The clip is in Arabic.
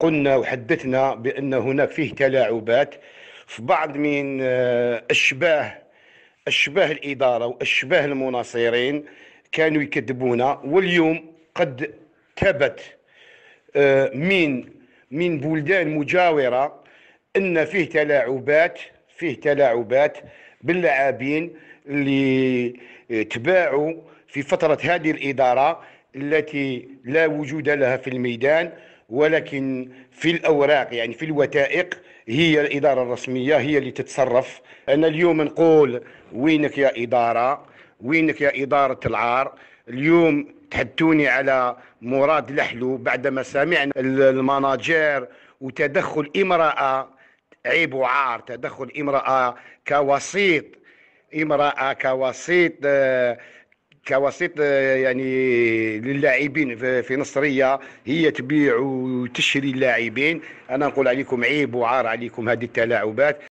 قلنا وحدثنا بأن هناك فيه تلاعبات في بعض من آه، أشباه أشباه الإدارة وأشباه المناصرين كانوا يكذبونا واليوم قد ثبت آه، من من بلدان مجاورة أن فيه تلاعبات فيه تلاعبات باللاعبين اللي تباعوا في فترة هذه الإدارة التي لا وجود لها في الميدان ولكن في الأوراق يعني في الوثائق هي الإدارة الرسمية هي اللي تتصرف أنا اليوم نقول وينك يا إدارة وينك يا إدارة العار اليوم تحدثوني على مراد لحلو بعدما سمعنا المناجير وتدخل امرأة عيب وعار تدخل امرأة كوسيط امرأة كوسيط آه، كوسيط آه، يعني للاعبين في نصريه هي تبيع وتشري اللاعبين انا نقول عليكم عيب وعار عليكم هذه التلاعبات